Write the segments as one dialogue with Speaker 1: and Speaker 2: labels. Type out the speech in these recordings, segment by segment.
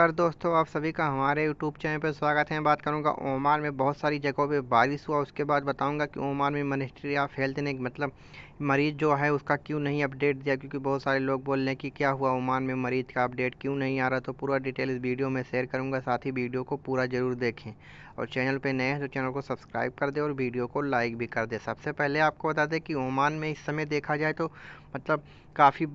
Speaker 1: नमस्कार दोस्तों आप सभी का हमारे यूट्यूब चैनल पर स्वागत है बात करूंगा ओमान में बहुत सारी जगहों पे बारिश हुआ उसके बाद बताऊंगा कि ओमान में मिनिस्ट्री ऑफ हेल्थ ने मतलब मरीज़ जो है उसका क्यों नहीं अपडेट दिया क्योंकि बहुत सारे लोग बोल रहे हैं कि क्या हुआ ओमान में मरीज़ का अपडेट क्यों नहीं आ रहा तो पूरा डिटेल इस वीडियो में शेयर करूँगा साथ ही वीडियो को पूरा ज़रूर देखें और चैनल पर नए हैं तो चैनल को सब्सक्राइब कर दें और वीडियो को लाइक भी कर दें सबसे पहले आपको बता दें कि ओमान में इस समय देखा जाए तो मतलब काफ़ी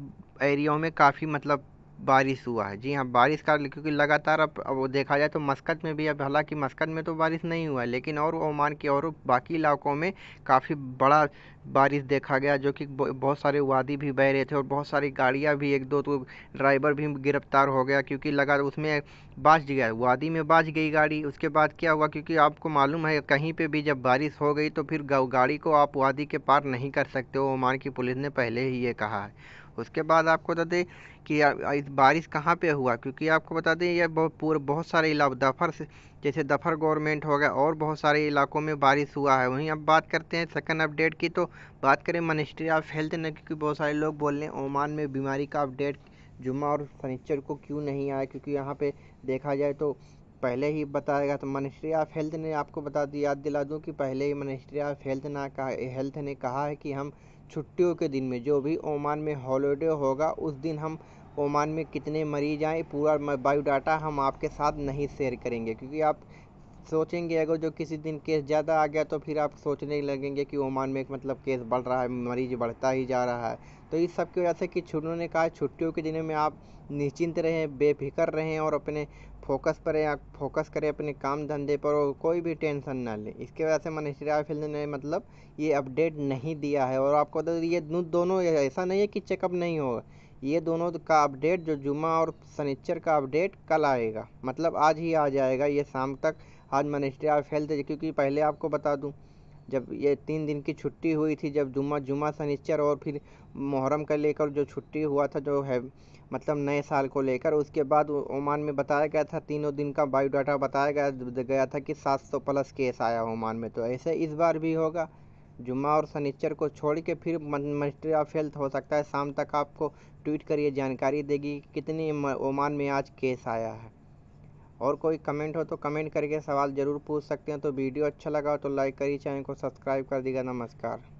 Speaker 1: एरियाओं में काफ़ी मतलब बारिश हुआ है जी हाँ बारिश का क्योंकि लगातार अब अब देखा जाए तो मस्कत में भी अब हालांकि मस्कत में तो बारिश नहीं हुआ है लेकिन और ओमान के और बाकी इलाकों में काफ़ी बड़ा बारिश देखा गया जो कि बहुत सारे वादी भी बह रहे थे और बहुत सारी गाड़ियाँ भी एक दो तो ड्राइवर भी गिरफ्तार हो गया क्योंकि लगा उसमें बाज गया वादी में बाज गई गाड़ी उसके बाद क्या हुआ क्योंकि आपको मालूम है कहीं पे भी जब बारिश हो गई तो फिर गाड़ी को आप वादी के पार नहीं कर सकते हो ओमान की पुलिस ने पहले ही ये कहा है उसके बाद आपको बता दें कि इस बारिश कहाँ पे हुआ क्योंकि आपको बता दें यह बहुत पूरे बहुत सारे इलाके दफर से जैसे दफर गवर्नमेंट हो गया और बहुत सारे इलाकों में बारिश हुआ है वहीं अब बात करते हैं सेकंड अपडेट की तो बात करें मिनिस्ट्री ऑफ हेल्थ ने क्योंकि बहुत सारे लोग बोल रहे हैं ओमान में बीमारी का अपडेट जुम्मा और फर्नीचर को क्यों नहीं आया क्योंकि यहाँ पर देखा जाए तो पहले ही बताएगा तो मिनिस्ट्री ऑफ हेल्थ ने आपको बता दिया याद दिला दूँ कि पहले ही मिनिस्ट्री ऑफ हेल्थ ना कहा हेल्थ ने कहा है कि हम छुट्टियों के दिन में जो भी ओमान में हॉलीडे होगा उस दिन हम ओमान में कितने मरीज़ आए पूरा बायोडाटा हम आपके साथ नहीं शेयर करेंगे क्योंकि आप सोचेंगे अगर जो किसी दिन केस ज़्यादा आ गया तो फिर आप सोचने लगेंगे कि ओमान में एक मतलब केस बढ़ रहा है मरीज बढ़ता ही जा रहा है तो इस सब की वजह से कि ने कहा छुट्टियों के दिनों में आप निश्चिंत रहें बेफिक्र रहें और अपने फोकस पर या फोकस करें अपने काम धंधे पर और कोई भी टेंशन ना लें इसके वजह से मिनिस्ट्री ऑफ फिल्म ने मतलब ये अपडेट नहीं दिया है और आपको तो ये दोनों ऐसा नहीं है कि चेकअप नहीं होगा ये दोनों का अपडेट जो जुमा और सनीचर का अपडेट कल आएगा मतलब आज ही आ जाएगा ये शाम तक आज मिनिस्ट्री ऑफ हेल्थ क्योंकि पहले आपको बता दूँ जब ये तीन दिन की छुट्टी हुई थी जब जुमा जुमा शनिचर और फिर मुहर्रम का लेकर जो छुट्टी हुआ था जो है मतलब नए साल को लेकर उसके बाद ओमान में बताया गया था तीनों दिन का बायोडाटा बताया गया गया था कि 700 प्लस केस आया ओमान में तो ऐसे इस बार भी होगा जुम्मा और शनिचर को छोड़ के फिर मिनिस्ट्री ऑफ हेल्थ हो सकता है शाम तक आपको ट्वीट करिए जानकारी देगी कितने ओमान में आज केस आया है और कोई कमेंट हो तो कमेंट करके सवाल ज़रूर पूछ सकते हैं तो वीडियो अच्छा लगा हो तो लाइक करिए चैनल को सब्सक्राइब कर दीजिएगा नमस्कार